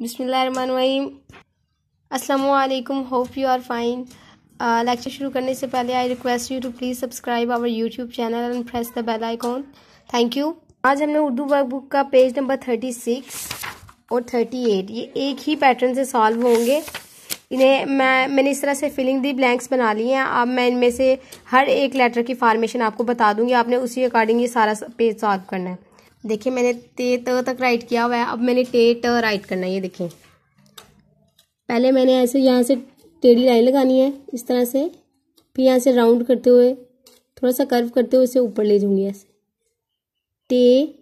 बिसमीम असलकुम hope you are fine lecture शुरू करने से पहले I request you to please subscribe our YouTube channel and press the bell icon thank you आज हमने उर्दू वर्क बुक का पेज नंबर थर्टी सिक्स और थर्टी एट ये एक ही पैटर्न से सॉल्व होंगे इन्हें मैं मैंने इस तरह से फिलिंग दी ब्लैंक्स बना ली हैं अब मैं इनमें से हर एक लेटर की फार्मेशन आपको बता दूंगी आपने उसी अकॉर्डिंग ये सारा पेज सॉल्व करना है देखिए मैंने ते त तक राइट किया हुआ है अब मैंने टे ट राइट करना है ये देखें पहले मैंने ऐसे यहाँ से टेढ़ी लाइन लगानी है इस तरह से फिर यहाँ से राउंड करते हुए थोड़ा सा कर्व करते हुए इसे ऊपर ले जाऊँगी ऐसे टे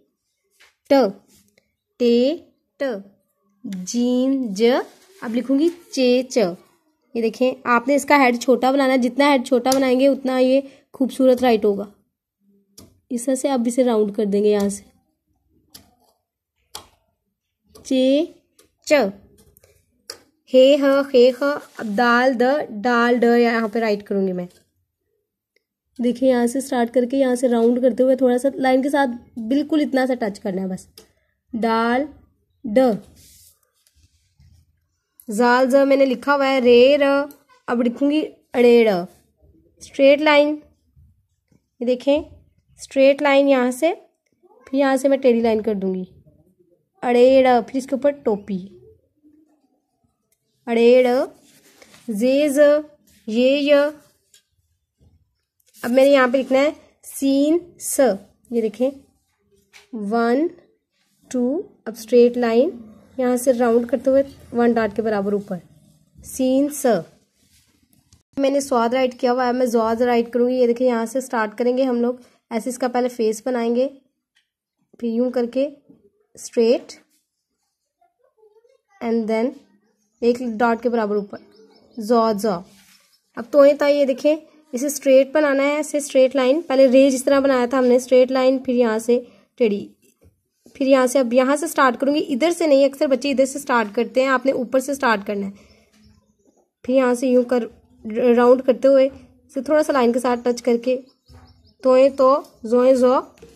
ट टे ट जीन ज अब लिखूँगी चे च ये देखें आपने इसका हेड छोटा बनाना है जितना हेड छोटा बनाएंगे उतना ये खूबसूरत राइट होगा इस तरह से अब इसे राउंड कर देंगे यहाँ से चे च हे ह हे ह अब दाल द डाल ड यहाँ पे राइट करूँगी मैं देखिए यहाँ से स्टार्ट करके यहाँ से राउंड करते हुए थोड़ा सा लाइन के साथ बिल्कुल इतना सा टच करना है बस डाल ड जाल ज मैंने लिखा हुआ है रे र अब लिखूंगी अड़े ड स्ट्रेट लाइन ये देखें स्ट्रेट लाइन यहाँ से फिर यहाँ से मैं टेढ़ी लाइन कर दूंगी अड़ेड़ फिर इसके ऊपर टोपी अड़ेड़ जेज ये अब मैंने यहाँ पे लिखना है सीन स ये देखें वन टू अब स्ट्रेट लाइन यहाँ से राउंड करते हुए वन डाट के बराबर ऊपर सीन स मैंने स्वाद राइट किया हुआ है मैं स्वाद राइट करूँगी ये देखें यहाँ से स्टार्ट करेंगे हम लोग ऐसे इसका पहले फेस बनाएंगे फिर यूं करके स्ट्रेट एंड देन एक डॉट के बराबर ऊपर जो जो अब तो ये ये देखें इसे स्ट्रेट बनाना है ऐसे स्ट्रेट लाइन पहले रे जिस तरह बनाया था हमने स्ट्रेट लाइन फिर यहाँ से टेढ़ी फिर यहाँ से अब यहाँ से स्टार्ट करूँगी इधर से नहीं अक्सर बच्चे इधर से स्टार्ट करते हैं आपने ऊपर से स्टार्ट करना है फिर यहाँ से यूँ कर राउंड करते हुए इसे थोड़ा सा लाइन के साथ टच करके तोएँ तो जोएँ तो, जो